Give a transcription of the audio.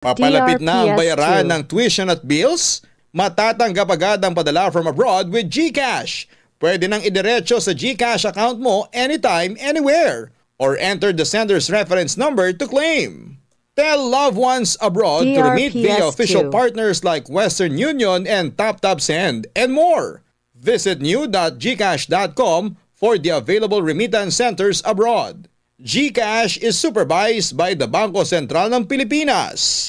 Papalapit na ang bayaran ng tuition at bills, matatanggap agad ang padala from abroad with GCash. Pwede nang idiretso sa GCash account mo anytime, anywhere, or enter the sender's reference number to claim. Tell loved ones abroad DRPS to remit via official partners like Western Union and TapTap Send and more. Visit new.gcash.com for the available remittance centers abroad. GCash is supervised by the Bangko Sentral ng Pilipinas.